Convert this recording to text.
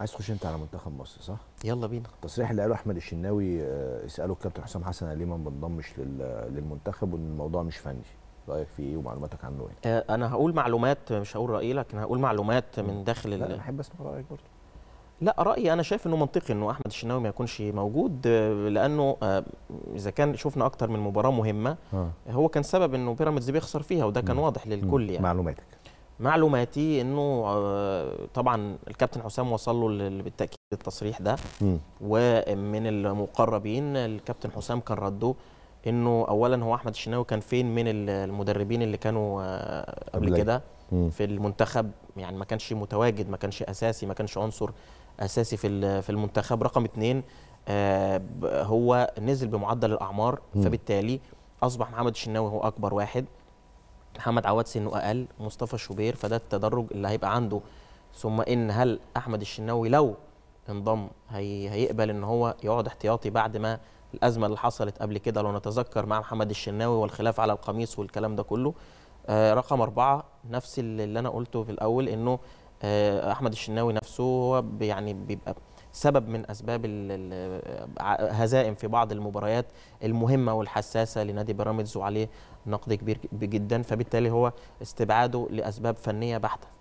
عايز تخش انت على منتخب مصر صح؟ يلا بينا التصريح اللي قاله احمد الشناوي آه، اساله الكابتن حسام حسن ليه ما بنضمش للمنتخب وان الموضوع مش فني رايك فيه ايه ومعلوماتك عنه ايه؟ آه، انا هقول معلومات مش هقول رايي لكن هقول معلومات من داخل لا انا احب اسمع رايك برضه لا رايي انا شايف انه منطقي انه احمد الشناوي ما يكونش موجود آه، لانه اذا كان شفنا اكتر من مباراه مهمه هو كان سبب انه بيراميدز بيخسر فيها وده كان واضح للكل يعني معلوماتك معلوماتي انه آه، طبعا الكابتن حسام وصل له بالتاكيد التصريح ده م. ومن المقربين الكابتن حسام كان رده انه اولا هو احمد الشناوي كان فين من المدربين اللي كانوا آه، قبل كده في المنتخب يعني ما كانش متواجد ما كانش اساسي ما كانش عنصر اساسي في في المنتخب رقم اثنين آه، هو نزل بمعدل الاعمار فبالتالي اصبح محمد الشناوي هو اكبر واحد محمد عواد سنه اقل مصطفى شوبير فده التدرج اللي هيبقى عنده ثم ان هل احمد الشناوي لو انضم هي هيقبل ان هو يقعد احتياطي بعد ما الازمه اللي حصلت قبل كده لو نتذكر مع محمد الشناوي والخلاف على القميص والكلام ده كله آه رقم أربعة نفس اللي انا قلته في الاول انه آه احمد الشناوي نفسه هو يعني بيبقى سبب من اسباب آه، هزائم في بعض المباريات المهمه والحساسه لنادي بيراميدز وعليه نقد كبير جدا فبالتالي هو استبعاده لاسباب فنيه بحته